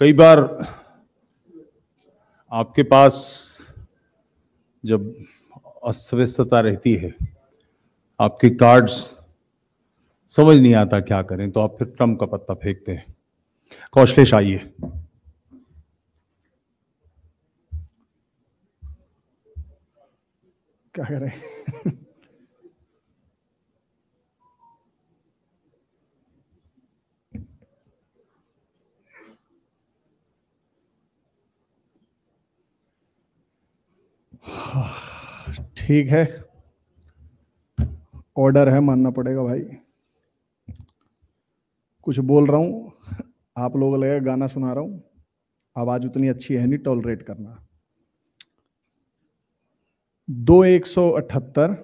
कई बार आपके पास जब अस्व्यस्तता रहती है आपके कार्ड्स समझ नहीं आता क्या करें तो आप फिर ट्रम का पत्ता फेंकते हैं कौशलेश आइए क्या करें ठीक है ऑर्डर है मानना पड़ेगा भाई कुछ बोल रहा हूँ आप लोग लगेगा गाना सुना रहा हूँ आवाज उतनी अच्छी है नहीं टॉलरेट करना दो एक सौ अठहत्तर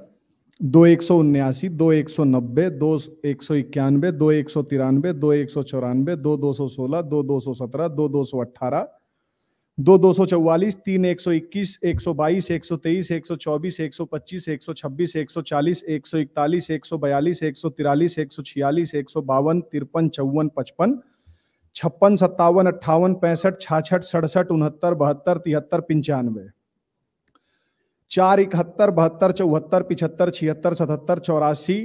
दो एक सौ उन्यासी दो एक सौ नब्बे दो एक सौ इक्यानवे दो एक सौ तिरानवे दो एक सौ चौरानवे दो दो सौ सोलह दो दो सौ सत्रह दो दो सौ अट्ठारह दो दो सौ चौवालीस तीन एक सौ इक्कीस एक सौ बाईस एक सौ तेईस एक सौ चौबीस एक सौ पच्चीस एक सौ छब्बीस एक सौ चालीस एक सौ इकतालीस एक सौ बयालीस एक सौ तिरालीस एक सौ छियालीस एक सौ बावन तिरपन चौवन पचपन छप्पन सत्तावन अट्ठावन पैंसठ छाछठ सड़सठ उनहत्तर बहत्तर तिहत्तर पंचानवे चार इकहत्तर बहत्तर चौहत्तर पिछहत्तर छिहत्तर सतहत्तर चौरासी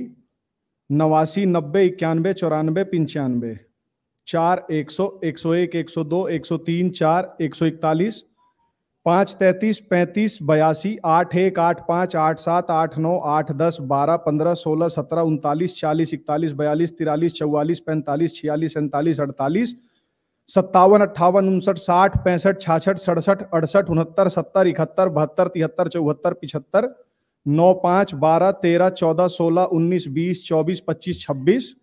नवासी नब्बे इक्यानवे चौरानवे पंचानवे चार एक सौ एक सौ एक एक सौ दो एक सौ तीन चार एक सौ इकतालीस पाँच तैंतीस पैंतीस बयासी आठ एक आठ पाँच आठ सात आठ नौ आठ दस बारह पंद्रह सोलह सत्रह उनतालीस चालीस इकतालीस बयालीस तिरालीस चौवालीस पैंतालीस छियालीस सैंतालीस अड़तालीस सत्तावन अट्ठावन उनसठ साठ पैंसठ छाछठ सड़सठ अड़सठ उनहत्तर सत्तर इकहत्तर बहत्तर तिहत्तर चौहत्तर पिछहत्तर नौ पाँच बारह तेरह चौदह सोलह उन्नीस बीस चौबीस पच्चीस छब्बीस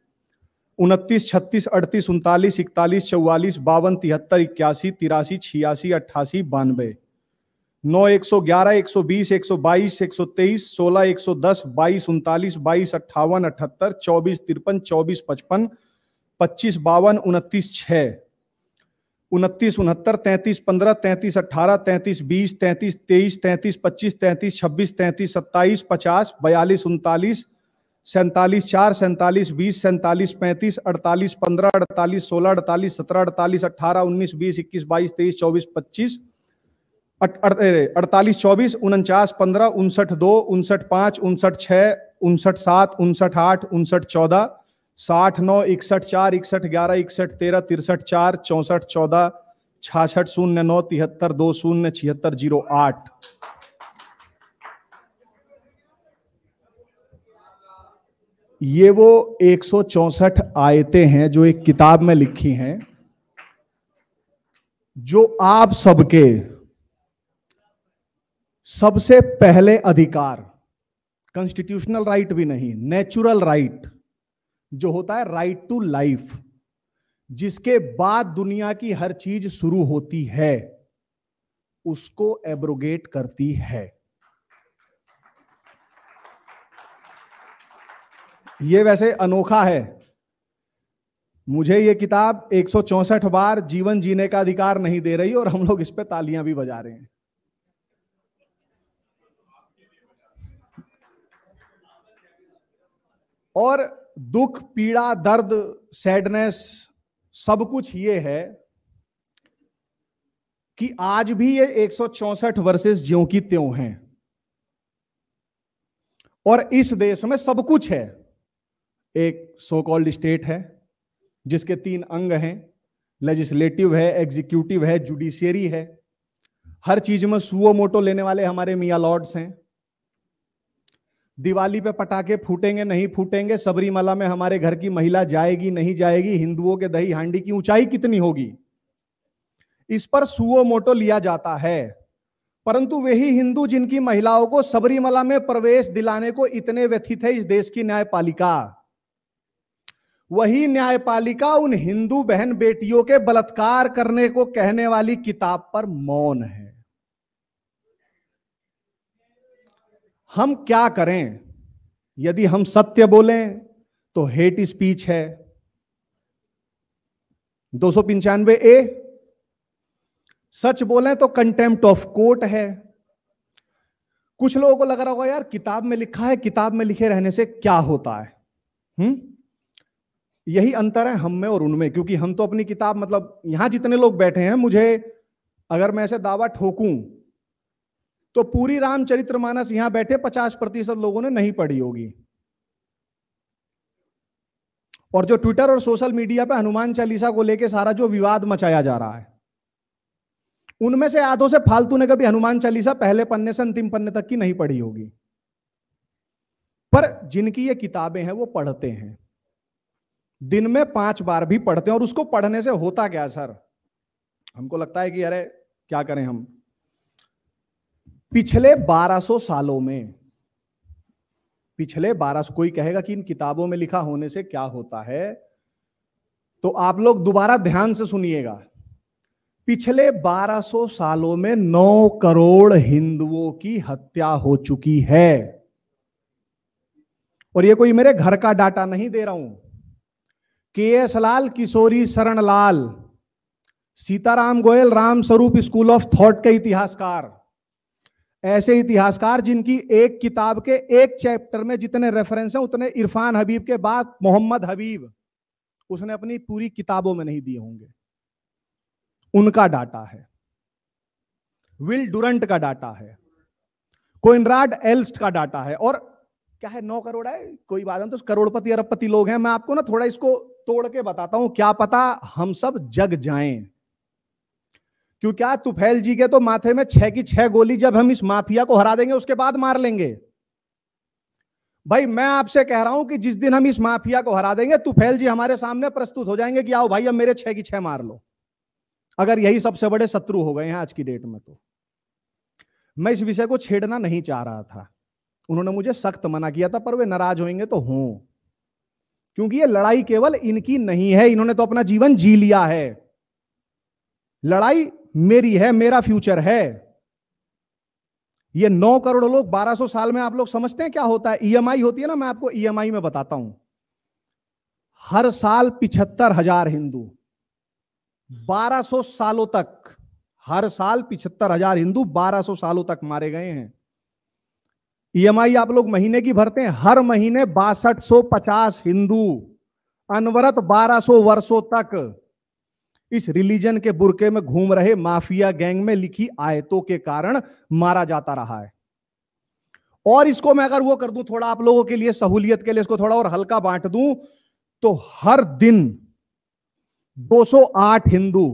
उनतीस छत्तीस अड़तीस उनतालीस इकतालीस चौवालीस बावन तिहत्तर इक्यासी तिरासी छियासी अट्ठासी बानवे नौ एक सौ ग्यारह एक सौ बीस एक सौ बाईस एक सौ तेईस सोलह एक सौ दस बाईस उनतालीस बाईस अट्ठावन अठहत्तर चौबीस तिरपन चौबीस पचपन पच्चीस बावन उनतीस छः उनतीस उनहत्तर तैंतीस पंद्रह तैंतीस अट्ठारह तैंतीस बीस तैंतीस तेईस तैंतीस पच्चीस तैंतीस छब्बीस तैंतीस सत्ताईस पचास बयालीस उनतालीस सैंतालीस चार सैंतालीस बीस सैंतालीस पैंतीस अड़तालीस पंद्रह अड़तालीस सोलह अड़तालीस सत्रह अड़तालीस अट्ठारह उन्नीस बीस इक्कीस बाईस तेईस चौबीस पच्चीस अड़तालीस चौबीस उनचास पंद्रह उनसठ दो उनसठ पाँच उनसठ छः उनसठ सात उनसठ आठ उनसठ चौदह साठ नौ इकसठ चार इकसठ ग्यारह इकसठ तेरह तिरसठ चार चौंसठ चौदह छाछठ शून्य नौ तिहत्तर दो शून्य छिहत्तर जीरो आठ ये वो 164 आयतें हैं जो एक किताब में लिखी हैं जो आप सबके सबसे पहले अधिकार कॉन्स्टिट्यूशनल राइट भी नहीं नेचुरल राइट जो होता है राइट टू लाइफ जिसके बाद दुनिया की हर चीज शुरू होती है उसको एब्रोगेट करती है ये वैसे अनोखा है मुझे ये किताब एक बार जीवन जीने का अधिकार नहीं दे रही और हम लोग इस पे तालियां भी बजा रहे हैं और दुख पीड़ा दर्द सैडनेस सब कुछ ये है कि आज भी ये चौसठ वर्सेस ज्यों की त्यों हैं और इस देश में सब कुछ है एक सो कॉल्ड स्टेट है जिसके तीन अंग हैं लेजिस्लेटिव है एग्जीक्यूटिव है जुडिशियरी है हर चीज में सुओ मोटो लेने वाले हमारे मियाँ लॉर्ड्स हैं दिवाली पे पटाखे फूटेंगे नहीं फूटेंगे सबरीमला में हमारे घर की महिला जाएगी नहीं जाएगी हिंदुओं के दही हांडी की ऊंचाई कितनी होगी इस पर सुओ मोटो लिया जाता है परंतु वही हिंदू जिनकी महिलाओं को सबरीमला में प्रवेश दिलाने को इतने व्यथित है इस देश की न्यायपालिका वही न्यायपालिका उन हिंदू बहन बेटियों के बलात्कार करने को कहने वाली किताब पर मौन है हम क्या करें यदि हम सत्य बोलें तो हेट स्पीच है दो सौ पंचानवे ए सच बोलें तो कंटेम्प्ट ऑफ कोर्ट है कुछ लोगों को लग रहा होगा यार किताब में लिखा है किताब में लिखे रहने से क्या होता है हम्म यही अंतर है हम में और उनमें क्योंकि हम तो अपनी किताब मतलब यहां जितने लोग बैठे हैं मुझे अगर मैं ऐसे दावा ठोकूं तो पूरी रामचरित्र मानस यहां बैठे पचास प्रतिशत लोगों ने नहीं पढ़ी होगी और जो ट्विटर और सोशल मीडिया पे हनुमान चालीसा को लेके सारा जो विवाद मचाया जा रहा है उनमें से आधों से फालतू ने कभी हनुमान चालीसा पहले पन्ने से अंतिम पन्ने तक की नहीं पढ़ी होगी पर जिनकी ये किताबें हैं वो पढ़ते हैं दिन में पांच बार भी पढ़ते हैं और उसको पढ़ने से होता क्या सर हमको लगता है कि अरे क्या करें हम पिछले 1200 सालों में पिछले 1200 कोई कहेगा कि इन किताबों में लिखा होने से क्या होता है तो आप लोग दोबारा ध्यान से सुनिएगा पिछले 1200 सालों में 9 करोड़ हिंदुओं की हत्या हो चुकी है और ये कोई मेरे घर का डाटा नहीं दे रहा हूं के एस लाल किशोरी शरण लाल सीताराम गोयल राम स्वरूप स्कूल ऑफ थॉट के इतिहासकार ऐसे इतिहासकार जिनकी एक किताब के एक चैप्टर में जितने रेफरेंस हैं उतने इरफान हबीब के बाद मोहम्मद हबीब उसने अपनी पूरी किताबों में नहीं दिए होंगे उनका डाटा है विल डुरंट का डाटा है कोइनराड एल्स्ट का डाटा है और क्या है नौ करोड़ है कोई बात नहीं तो करोड़पति अरबपति लोग हैं मैं आपको ना थोड़ा इसको तोड़ के बताता हूं क्या पता हम सब जग जाएं क्यों क्या तुफैल जी के तो माथे में छह की छह गोली जब हम इस माफिया को हरा देंगे उसके बाद मार लेंगे भाई मैं आपसे कह रहा हूं कि जिस दिन हम इस माफिया को हरा देंगे तुफैल जी हमारे सामने प्रस्तुत हो जाएंगे कि आओ भाई अब मेरे छह की छह मार लो अगर यही सबसे बड़े शत्रु हो गए हैं आज की डेट में तो मैं इस विषय को छेड़ना नहीं चाह रहा था उन्होंने मुझे सख्त मना किया था पर वे नाराज होंगे तो हूं क्योंकि ये लड़ाई केवल इनकी नहीं है इन्होंने तो अपना जीवन जी लिया है लड़ाई मेरी है मेरा फ्यूचर है ये नौ करोड़ लोग 1200 साल में आप लोग समझते हैं क्या होता है ईएमआई e होती है ना मैं आपको ईएमआई e में बताता हूं हर साल पिछहत्तर हजार हिंदू 1200 सालों तक हर साल पिछहत्तर हजार हिंदू 1200 सालों तक मारे गए हैं ईएमआई e आप लोग महीने की भरते हैं हर महीने बासठ हिंदू अनवरत 1200 वर्षों तक इस रिलीजन के बुरके में घूम रहे माफिया गैंग में लिखी आयतों के कारण मारा जाता रहा है और इसको मैं अगर वो कर दूं थोड़ा आप लोगों के लिए सहूलियत के लिए इसको थोड़ा और हल्का बांट दूं तो हर दिन 208 हिंदू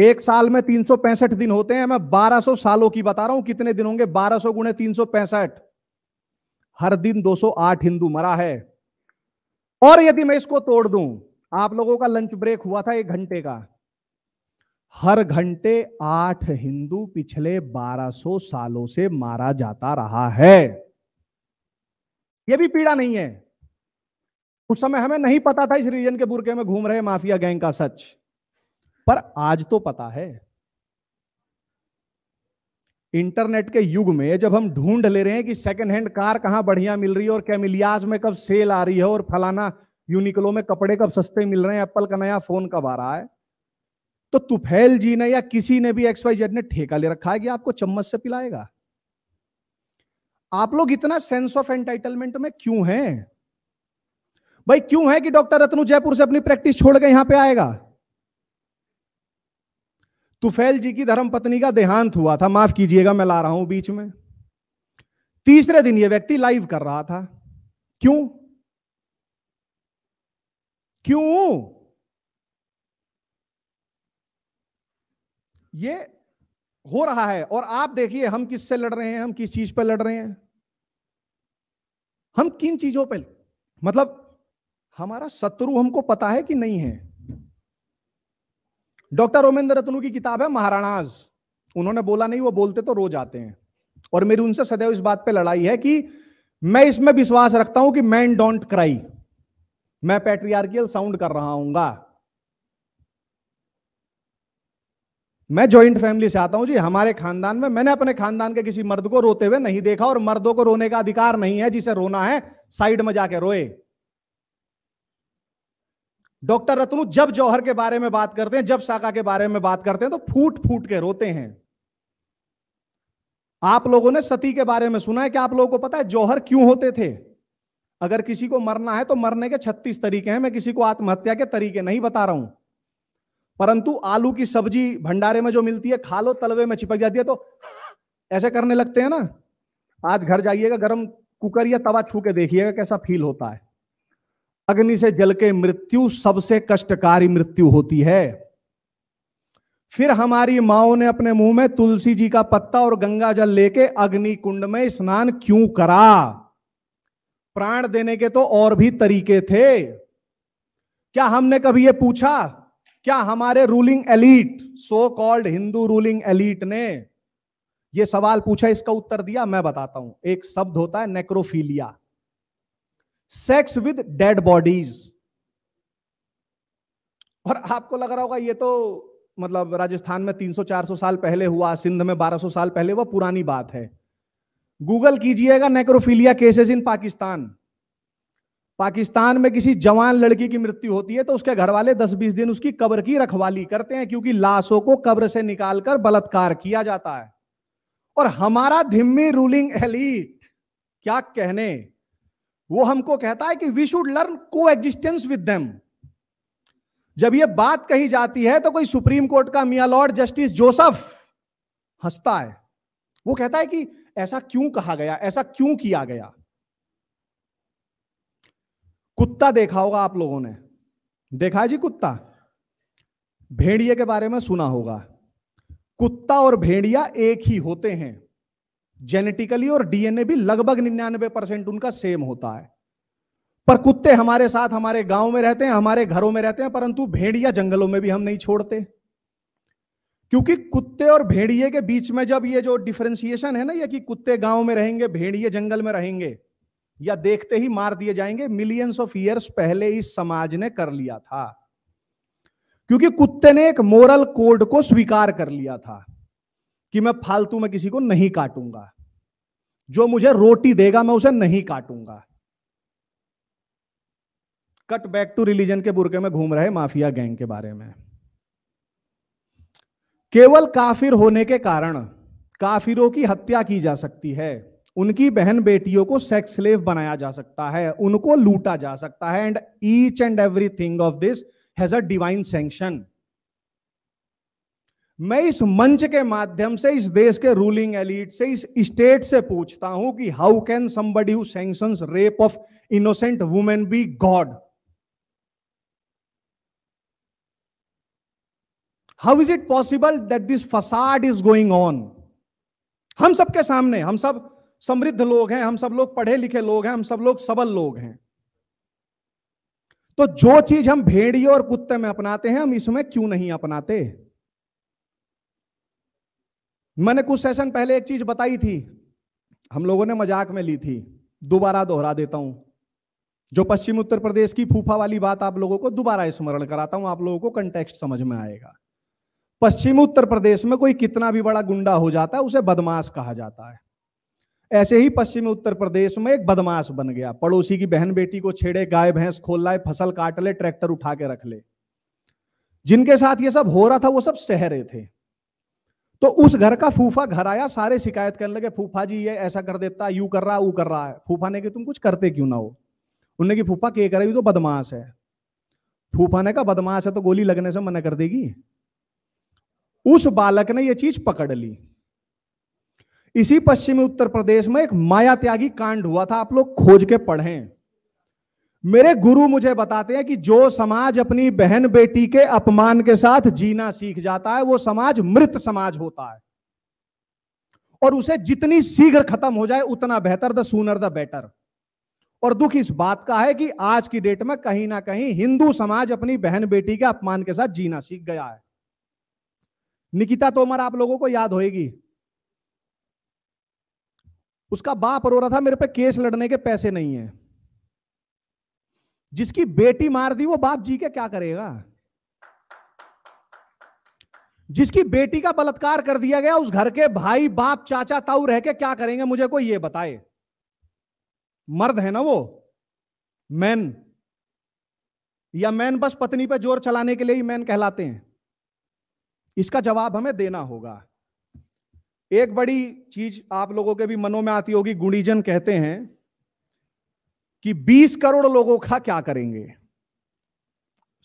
एक साल में तीन सौ पैंसठ दिन होते हैं मैं बारह सौ सालों की बता रहा हूं कितने दिन होंगे बारह सौ गुणे तीन सौ पैंसठ हर दिन दो सौ आठ हिंदू मरा है और यदि मैं इसको तोड़ दूं आप लोगों का लंच ब्रेक हुआ था एक घंटे का हर घंटे आठ हिंदू पिछले बारह सौ सालों से मारा जाता रहा है यह भी पीड़ा नहीं है उस समय हमें नहीं पता था इस रीजन के बुरके में घूम रहे माफिया गैंग का सच पर आज तो पता है इंटरनेट के युग में जब हम ढूंढ ले रहे हैं कि सेकंड हैंड कार कहां बढ़िया मिल रही है और कैमिलियाज में कब सेल आ रही है और फलाना यूनिकलो में कपड़े कब सस्ते मिल रहे हैं एप्पल का नया फोन कब आ रहा है तो तुफेल जी ने या किसी ने भी एक्स वाई जेड ने ठेका ले रखा है कि आपको चम्मच से पिलाएगा आप लोग इतना सेंस ऑफ एंटाइटलमेंट में क्यों हैं भाई क्यों है कि डॉक्टर रतनु जयपुर से अपनी प्रैक्टिस छोड़ के यहां पे आएगा तुफैल जी की धर्मपत्नी का देहांत हुआ था माफ कीजिएगा मैं ला रहा हूं बीच में तीसरे दिन यह व्यक्ति लाइव कर रहा था क्यों क्यों ये हो रहा है और आप देखिए हम किससे लड़ रहे हैं हम किस चीज पर लड़ रहे हैं हम किन चीजों पर मतलब हमारा शत्रु हमको पता है कि नहीं है डॉक्टर रोमेंद्र रतनु की किताब है महाराणाज उन्होंने बोला नहीं वो बोलते तो रोज आते हैं और मेरी उनसे सदैव इस बात पे लड़ाई है कि मैं इसमें विश्वास रखता हूं कि मैन डोंट क्राई मैं पैट्रियार्कियल साउंड कर रहा हूंगा मैं ज्वाइंट फैमिली से आता हूं जी हमारे खानदान में मैंने अपने खानदान के किसी मर्द को रोते हुए नहीं देखा और मर्दों को रोने का अधिकार नहीं है जिसे रोना है साइड में जाके रोए डॉक्टर रतनू जब जौहर के बारे में बात करते हैं जब शाखा के बारे में बात करते हैं तो फूट फूट के रोते हैं आप लोगों ने सती के बारे में सुना है कि आप लोगों को पता है जौहर क्यों होते थे अगर किसी को मरना है तो मरने के 36 तरीके हैं मैं किसी को आत्महत्या के तरीके नहीं बता रहा हूं परंतु आलू की सब्जी भंडारे में जो मिलती है खा लो तलवे में चिपक जाती है तो ऐसे करने लगते हैं ना आज घर जाइएगा गर्म कुकर या तवा छू के देखिएगा कैसा फील होता है अग्नि से जल के मृत्यु सबसे कष्टकारी मृत्यु होती है फिर हमारी माओ ने अपने मुंह में तुलसी जी का पत्ता और गंगा जल लेके अग्नि कुंड में स्नान क्यों करा प्राण देने के तो और भी तरीके थे क्या हमने कभी ये पूछा क्या हमारे ruling elite so called Hindu ruling elite ने यह सवाल पूछा इसका उत्तर दिया मैं बताता हूं एक शब्द होता है necrophilia sex with dead bodies और आपको लग रहा होगा ये तो मतलब राजस्थान में 300-400 साल पहले हुआ सिंध में 1200 साल पहले हुआ पुरानी बात है गूगल कीजिएगा necrophilia cases in Pakistan Pakistan में किसी जवान लड़की की मृत्यु होती है तो उसके घर वाले दस बीस दिन उसकी कब्र की रखवाली करते हैं क्योंकि लाशों को कब्र से निकालकर बलात्कार किया जाता है और हमारा धिम्मी रूलिंग एलीट क्या कहने वो हमको कहता है कि we should learn coexistence with them जब ये बात कही जाती है तो कोई सुप्रीम कोर्ट का मिया लॉर्ड जस्टिस जोसफ हंसता है वो कहता है कि ऐसा क्यों कहा गया ऐसा क्यों किया गया कुत्ता देखा होगा आप लोगों ने देखा है जी कुत्ता भेड़िए के बारे में सुना होगा कुत्ता और भेड़िया एक ही होते हैं जेनेटिकली और डीएनए भी लगभग निन्यानबे परसेंट उनका सेम होता है पर कुत्ते हमारे साथ हमारे गांव में रहते हैं हमारे घरों में रहते हैं परंतु भेड़िया जंगलों में भी हम नहीं छोड़ते क्योंकि कुत्ते और भेड़िए के बीच में जब ये जो डिफ्रेंसिएशन है ना ये कि कुत्ते गांव में रहेंगे भेड़िए जंगल में रहेंगे या देखते ही मार दिए जाएंगे मिलियंस ऑफ ईयर्स पहले इस समाज ने कर लिया था क्योंकि कुत्ते ने एक मोरल कोड को स्वीकार कर लिया था कि मैं फालतू में किसी को नहीं काटूंगा जो मुझे रोटी देगा मैं उसे नहीं काटूंगा कट बैक टू रिलीजन के बुरके में घूम रहे माफिया गैंग के बारे में केवल काफिर होने के कारण काफिरों की हत्या की जा सकती है उनकी बहन बेटियों को सेक्स स्लेव बनाया जा सकता है उनको लूटा जा सकता है and each and every thing of this has a divine sanction मैं इस मंच के माध्यम से इस देश के रूलिंग एलिट से इस स्टेट से पूछता हूं कि how can somebody who sanctions rape of innocent women be God how is it possible that this facade is going on हम सबके सामने हम सब समृद्ध लोग हैं हम सब लोग पढ़े लिखे लोग हैं हम सब लोग सबल लोग हैं तो जो चीज हम भेड़िए और कुत्ते में अपनाते हैं हम इसमें क्यों नहीं अपनाते मैंने कुछ सेशन पहले एक चीज बताई थी हम लोगों ने मजाक में ली थी दोबारा दोहरा देता हूं जो पश्चिम उत्तर प्रदेश की फूफा वाली बात आप लोगों को दोबारा स्मरण कराता हूं आप लोगों को कंटेक्स्ट समझ में आएगा पश्चिम उत्तर प्रदेश में कोई कितना भी बड़ा गुंडा हो जाता है उसे बदमाश कहा जाता है ऐसे ही पश्चिम उत्तर प्रदेश में एक बदमाश बन गया पड़ोसी की बहन बेटी को छेड़े गाय भैंस खोल लाए फसल काट ले ट्रैक्टर उठा के रख ले जिनके साथ ये सब हो रहा था वो सब सहरे थे तो उस घर का फूफा घर आया सारे शिकायत करने लगे फूफा जी ये ऐसा कर देता यू कर रहा है वो कर रहा है फूफा ने कि तुम कुछ करते क्यों ना हो उनने की फूफा के करे तो बदमाश है फूफा ने कहा बदमाश है तो गोली लगने से मना कर देगी उस बालक ने यह चीज पकड़ ली इसी पश्चिमी उत्तर प्रदेश में एक माया त्यागी कांड हुआ था आप लोग खोज के पढ़ें मेरे गुरु मुझे बताते हैं कि जो समाज अपनी बहन बेटी के अपमान के साथ जीना सीख जाता है वो समाज मृत समाज होता है और उसे जितनी शीघ्र खत्म हो जाए उतना बेहतर द सूनर द बेटर और दुख इस बात का है कि आज की डेट में कहीं ना कहीं हिंदू समाज अपनी बहन बेटी के अपमान के साथ जीना सीख गया है निकिता तोमर आप लोगों को याद होगी उसका बाप रो रहा था मेरे पे केस लड़ने के पैसे नहीं है जिसकी बेटी मार दी वो बाप जी के क्या करेगा जिसकी बेटी का बलात्कार कर दिया गया उस घर के भाई बाप चाचा ताऊ रह के क्या करेंगे मुझे कोई ये बताए मर्द है ना वो मैन या मैन बस पत्नी पर जोर चलाने के लिए ही मैन कहलाते हैं इसका जवाब हमें देना होगा एक बड़ी चीज आप लोगों के भी मनों में आती होगी गुणीजन कहते हैं कि 20 करोड़ लोगों का क्या करेंगे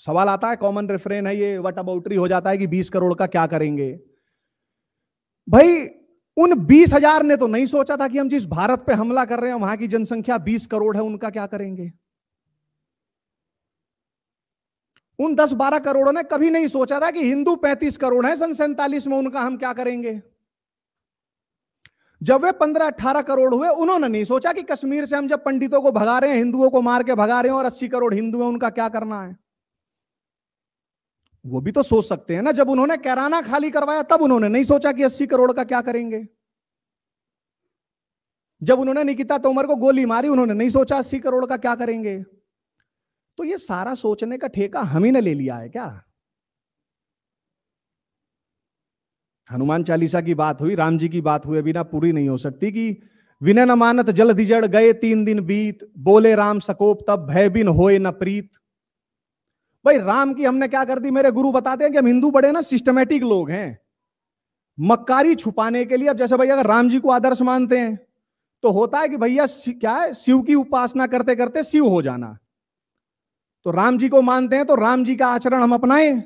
सवाल आता है कॉमन रेफरेन है ये वट अबाउटरी हो जाता है कि 20 करोड़ का क्या करेंगे भाई उन बीस हजार ने तो नहीं सोचा था कि हम जिस भारत पे हमला कर रहे हैं वहां की जनसंख्या 20 करोड़ है उनका क्या करेंगे उन 10-12 करोड़ों ने कभी नहीं सोचा था कि हिंदू 35 करोड़ है सन सैतालीस में उनका हम क्या करेंगे जब वे पंद्रह अट्ठारह करोड़ हुए उन्होंने नहीं सोचा कि कश्मीर से हम जब पंडितों को भगा रहे हैं हिंदुओं को मार के भगा रहे हैं और अस्सी करोड़ हिंदू हैं उनका क्या करना है वो भी तो सोच सकते हैं ना जब उन्होंने कैराना खाली करवाया तब उन्होंने नहीं सोचा कि अस्सी करोड़ का क्या करेंगे जब उन्होंने निकिता तोमर को गोली मारी उन्होंने नहीं सोचा अस्सी करोड़ का क्या करेंगे तो ये सारा सोचने का ठेका हम ही ने ले लिया है क्या हनुमान चालीसा की बात हुई राम जी की बात हुई बिना पूरी नहीं हो सकती कि विनय न मानत जल जड़ गए तीन दिन बीत बोले राम सकोप तब भय बिन होए न प्रीत भाई राम की हमने क्या कर दी मेरे गुरु बताते हैं कि हम हिंदू बड़े ना सिस्टमेटिक लोग हैं मक्कारी छुपाने के लिए अब जैसे भाई अगर राम जी को आदर्श मानते हैं तो होता है कि भैया क्या है शिव की उपासना करते करते शिव हो जाना तो राम जी को मानते हैं तो राम जी का आचरण हम अपनाएं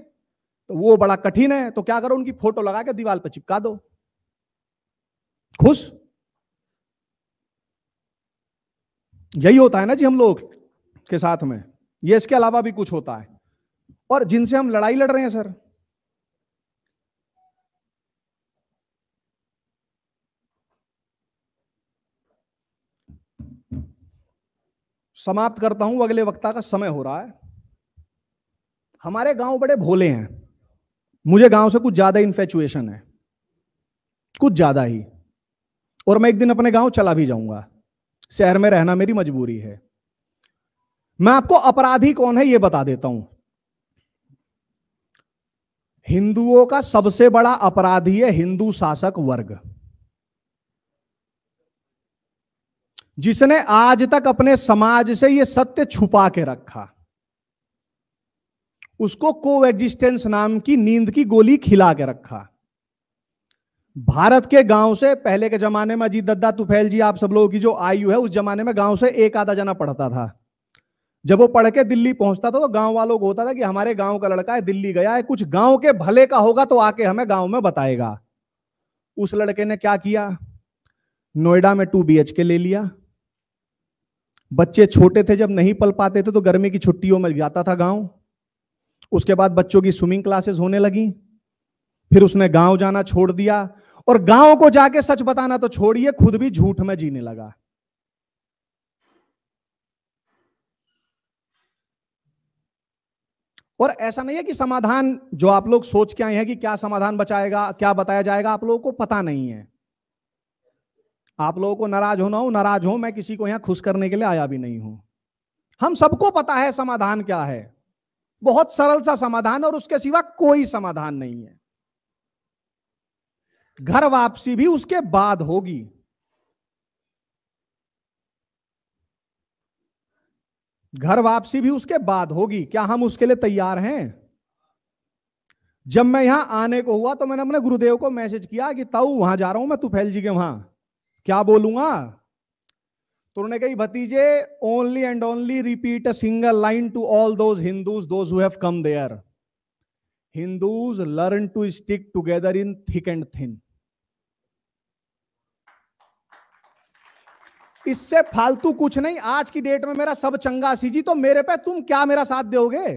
तो वो बड़ा कठिन है तो क्या करो उनकी फोटो लगा के दीवार पर चिपका दो खुश यही होता है ना जी हम लोग के साथ में ये इसके अलावा भी कुछ होता है और जिनसे हम लड़ाई लड़ रहे हैं सर समाप्त करता हूं अगले वक्ता का समय हो रहा है हमारे गांव बड़े भोले हैं मुझे गांव से कुछ ज्यादा इन्फेचुएशन है कुछ ज्यादा ही और मैं एक दिन अपने गांव चला भी जाऊंगा शहर में रहना मेरी मजबूरी है मैं आपको अपराधी कौन है यह बता देता हूं हिंदुओं का सबसे बड़ा अपराधी है हिंदू शासक वर्ग जिसने आज तक अपने समाज से यह सत्य छुपा के रखा उसको को एग्जिस्टेंस नाम की नींद की गोली खिला के रखा भारत के गांव से पहले के जमाने में अजीत दद्दा तुफैल जी आप सब लोगों की जो आयु है उस जमाने में गांव से एक आधा जना पढ़ता था जब वो पढ़ के दिल्ली पहुंचता था तो गांव वालों को होता था कि हमारे गांव का लड़का है दिल्ली गया है कुछ गांव के भले का होगा तो आके हमें गांव में बताएगा उस लड़के ने क्या किया नोएडा में टू बी के ले लिया बच्चे छोटे थे जब नहीं पल पाते थे तो गर्मी की छुट्टियों में जाता था गांव उसके बाद बच्चों की स्विमिंग क्लासेस होने लगी फिर उसने गांव जाना छोड़ दिया और गांव को जाके सच बताना तो छोड़िए खुद भी झूठ में जीने लगा और ऐसा नहीं है कि समाधान जो आप लोग सोच के आए हैं कि क्या समाधान बचाएगा क्या बताया जाएगा आप लोगों को पता नहीं है आप लोगों को नाराज होना हो नाराज हो मैं किसी को यहां खुश करने के लिए आया भी नहीं हूं हम सबको पता है समाधान क्या है बहुत सरल सा समाधान और उसके सिवा कोई समाधान नहीं है घर वापसी भी उसके बाद होगी घर वापसी भी उसके बाद होगी क्या हम उसके लिए तैयार हैं जब मैं यहां आने को हुआ तो मैंने अपने गुरुदेव को मैसेज किया कि ताऊ वहां जा रहा हूं मैं तुफैल जी के वहां क्या बोलूंगा तो उन्होंने कही भतीजे only and only repeat a single line to all those Hindus those who have come there Hindus learn to stick together in thick and thin इससे फालतू कुछ नहीं आज की डेट में मेरा सब चंगा सी जी तो मेरे पे तुम क्या मेरा साथ दोगे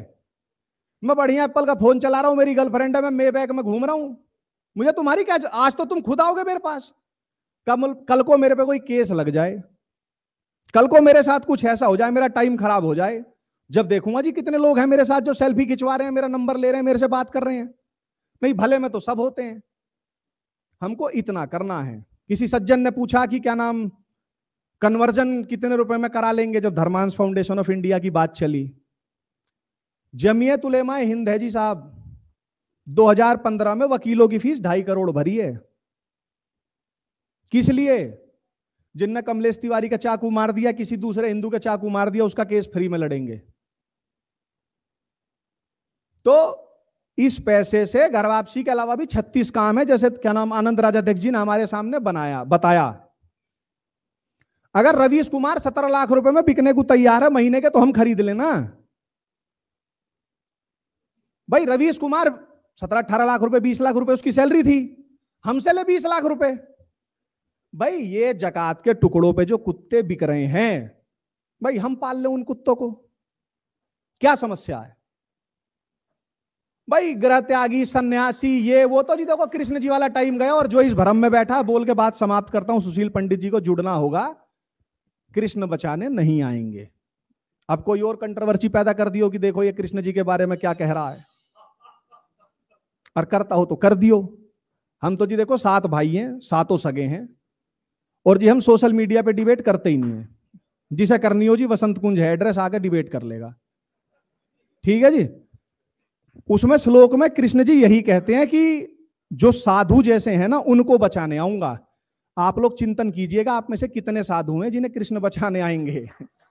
मैं बढ़िया एप्पल का फोन चला रहा हूं मेरी गर्लफ्रेंड है मैं मे बैग में घूम रहा हूं मुझे तुम्हारी क्या आज तो तुम खुद आओगे मेरे पास कल कल को मेरे पे कोई केस लग जाए कल को मेरे साथ कुछ ऐसा हो जाए मेरा टाइम खराब हो जाए जब देखूंगा जी कितने लोग हैं मेरे साथ जो सेल्फी खिंचवा रहे हैं मेरा नंबर ले रहे हैं मेरे से बात कर रहे हैं नहीं भले में तो सब होते हैं हमको इतना करना है किसी सज्जन ने पूछा कि क्या नाम कन्वर्जन कितने रुपए में करा लेंगे जब धर्मांस फाउंडेशन ऑफ इंडिया की बात चली जमीयत उलेमा हिंद है जी साहब 2015 में वकीलों की फीस ढाई करोड़ भरी है किस लिए जिनने कमलेश तिवारी का चाकू मार दिया किसी दूसरे हिंदू का चाकू मार दिया उसका केस फ्री में लड़ेंगे तो इस पैसे से घर वापसी के अलावा भी छत्तीस काम है जैसे क्या नाम आनंद राजा अध्यक्ष जी ने हमारे सामने बनाया बताया अगर रवीश कुमार सत्रह लाख रुपए में बिकने को तैयार है महीने के तो हम खरीद लेना भाई रवीश कुमार सत्रह अठारह लाख रुपए बीस लाख रुपए उसकी सैलरी थी हमसे ले बीस लाख रुपए भाई ये जकात के टुकड़ों पे जो कुत्ते बिक रहे हैं भाई हम पाल लें उन कुत्तों को क्या समस्या है भाई ग्रह त्यागी सन्यासी ये वो तो जी देखो कृष्ण जी वाला टाइम गया और जो इस भ्रम में बैठा बोल के बात समाप्त करता हूं सुशील पंडित जी को जुड़ना होगा कृष्ण बचाने नहीं आएंगे अब कोई और कंट्रोवर्सी पैदा कर दियो कि देखो ये कृष्ण जी के बारे में क्या कह रहा है और करता हो तो कर दियो हम तो जी देखो सात भाई हैं सातों सगे हैं और जी हम सोशल मीडिया पे डिबेट करते ही नहीं है जिसे करनी हो जी वसंत कुंज है एड्रेस आकर डिबेट कर लेगा ठीक है जी उसमें श्लोक में कृष्ण जी यही कहते हैं कि जो साधु जैसे हैं ना उनको बचाने आऊंगा आप लोग चिंतन कीजिएगा आप में से कितने साधु हैं जिन्हें कृष्ण बचाने आएंगे